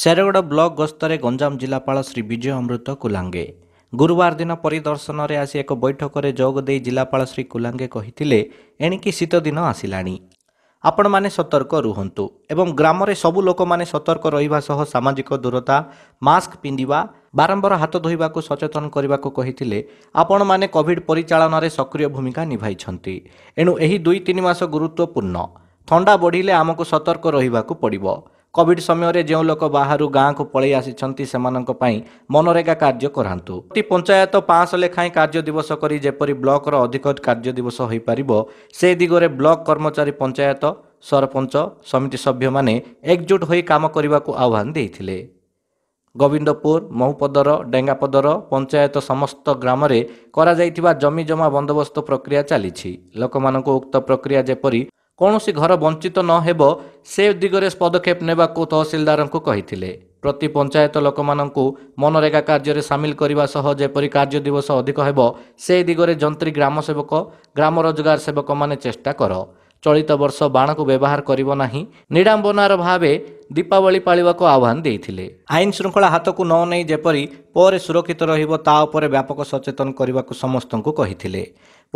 Shergarh block ଗସ୍ତରେ ଗଞ୍ଜାମ ଜିଲ୍ଲାପାଳ ଶ୍ରୀ ବିଜୟ ଅମୃତ କୁଲାଙ୍ଗେ ଗୁରୁବାର ଦିନ ପରିଦର୍ଶନରେ ଆସି ଏକ ବୈଠକରେ ଯୋଗ ଦେଇ ଜିଲ୍ଲାପାଳ ଶ୍ରୀ କୁଲାଙ୍ଗେ କହିଥିଲେ ଏଣିକି ଶୀତ ଦିନ ଆସିଲାଣି ଆପଣମାନେ ସତର୍କ ରୁହନ୍ତୁ ଏବଂ ଗ୍ରାମରେ ସବୁ ଲୋକମାନେ ସତର୍କ ରହିବା ସହ ସାମାଜିକ ଦୂରତା ମାସ୍କ ପିନ୍ଧିବା ବାରମ୍ବାର ହାତ ଧୋଇବାକୁ ସଚେତନ କରିବାକୁ କହିଥିଲେ ଆପଣମାନେ କୋଭିଡ୍ ପରିଚାଳନାରେ ସକ୍ରିୟ ଭୂମିକା ନିଭାଇଛନ୍ତି ଏଣୁ ଏହି ଦୁଇ ତିନି ମାସ ଗୁରୁତ୍ୱପୂର୍ଣ୍ଣ ଥଣ୍ଡା ବଢ଼ିଲେ ଆମକୁ ସତର୍କ ରହିବାକୁ ପଡ଼ିବ କୋଭିଡ୍ ସମୟରେ ଯେଉଁ ଲୋକ ବାହାରୁ ଗାଁକୁ ପଳେଇ ଆସିଛନ୍ତି ସେମାନଙ୍କ ପାଇଁ ମନରେଗା କାର୍ଯ୍ୟ କରାନ୍ତୁ ଅତି ପଞ୍ଚାୟତ ପାଞ୍ଚଶହ ଲେଖାଏଁ କାର୍ଯ୍ୟ ଦିବସ କରି ଯେପରି ବ୍ଲକର ଅଧିକ କାର୍ଯ୍ୟ ଦିବସ ହୋଇପାରିବ ସେ ଦିଗରେ ବ୍ଲକ କର୍ମଚାରୀ ପଞ୍ଚାୟତ ସରପଞ୍ଚ ସମିତି ସଭ୍ୟମାନେ ଏକଜୁଟ ହୋଇ କାମ କରିବାକୁ ଆହ୍ୱାନ ଦେଇଥିଲେ ଗୋବିନ୍ଦପୁର ମହୁପଦର ଡେଙ୍ଗାପଦର ପଞ୍ଚାୟତ ସମସ୍ତ ଗ୍ରାମରେ କରାଯାଇଥିବା ଜମିଜମା ବନ୍ଦୋବସ୍ତ ପ୍ରକ୍ରିୟା ଚାଲିଛି ଲୋକମାନଙ୍କୁ ଉକ୍ତ ପ୍ରକ୍ରିୟା ଯେପରି କୌଣସି ଘର ବଞ୍ଚିତ ନ ହେବ ସେ ଦିଗରେ ପଦକ୍ଷେପ ନେବାକୁ ତହସିଲଦାରଙ୍କୁ କହିଥିଲେ ପ୍ରତି ପଞ୍ଚାୟତ ଲୋକମାନଙ୍କୁ ମନରେଗା କାର୍ଯ୍ୟରେ ସାମିଲ କରିବା ସହ ଯେପରି କାର୍ଯ୍ୟ ଦିବସ ଅଧିକ ହେବ ସେ ଦିଗରେ ଯନ୍ତ୍ରୀ ଗ୍ରାମସେବକ ଗ୍ରାମ ରୋଜଗାର ସେବକମାନେ ଚେଷ୍ଟା କର ଚଳିତ ବର୍ଷ ବାଣକୁ ବ୍ୟବହାର କରିବ ନାହିଁ ନିଡ଼ାମ୍ବନାର ଭାବେ ଦୀପାବଳି ପାଳିବାକୁ ଆହ୍ୱାନ ଦେଇଥିଲେ ଆଇନ ଶୃଙ୍ଖଳା ହାତକୁ ନ ନେଇ ଯେପରି ପରେ ସୁରକ୍ଷିତ ରହିବ ତା ଉପରେ ବ୍ୟାପକ ସଚେତନ କରିବାକୁ ସମସ୍ତଙ୍କୁ କହିଥିଲେ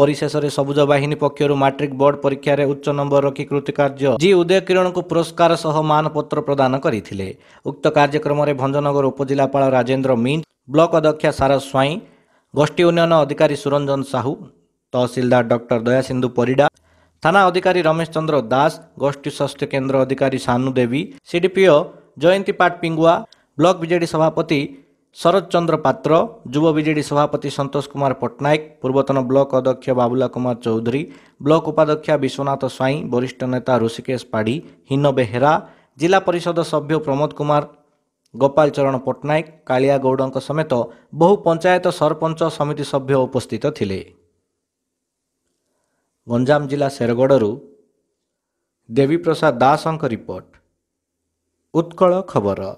ପରିଶେଷରେ ସବୁଜ ବାହିନୀ ପକ୍ଷରୁ ମାଟ୍ରିକ ବୋର୍ଡ ପରୀକ୍ଷାରେ ଉଚ୍ଚ ନମ୍ବର ରଖି କୃତି କାର୍ଯ୍ୟ ଜି ଉଦୟ କିରଣଙ୍କୁ ପୁରସ୍କାର ସହ ମାନପତ୍ର ପ୍ରଦାନ କରିଥିଲେ ଉକ୍ତ କାର୍ଯ୍ୟକ୍ରମରେ ଭଞ୍ଜନଗର ଉପଜିଲ୍ଲାପାଳ ରାଜେନ୍ଦ୍ର ମିଞ୍ଚ ବ୍ଲକ ଅଧ୍ୟକ୍ଷା ସାରା ସ୍ୱାଇଁ ଗୋଷ୍ଠୀ ଉନ୍ନୟନ ଅଧିକାରୀ ସୁରଞ୍ଜନ ସାହୁ ତହସିଲଦାର ଡକ୍ଟର ଦୟାସିନ୍ଧୁ ପରିଡ଼ା थाना अधिकारी रमेश चन्द्र दास गोष्ठी स्वास्थ्य केन्द्र अधिकारी सानु देवी सिडिपिओ जयन्ती पाट पिङ्गुवा ब्लक बिजेडी सभापति शरद चन्द्र पात्र जुव बिजेडी सभापति सन्तोष कुमार पट्टनायक पूर्वतन ब्लक अध्यक्ष बाबुला कुमार चौधरी ब्लक उपाध्यक्ष विश्वनाथ स्वई वरिष्ठ नेता ऋषिकेश पाडी हिन्न बेहेरा जिल्ला परिषद सभ्य प्रमोद कुमार गोपाल चरण पट्टनायक कालिया गौड समेत बहु ପଞ୍ଚାୟତ ସରପଞ୍ଚ समिति सभ्य उपस्थित ଥିଲେ ଗଞ୍ଜାମ ଜିଲ୍ଲା ଶେରଗଡ଼ରୁ ଦେବୀପ୍ରସାଦ ଦାସଙ୍କ ରିପୋର୍ଟ ଉତ୍କଳ ଖବର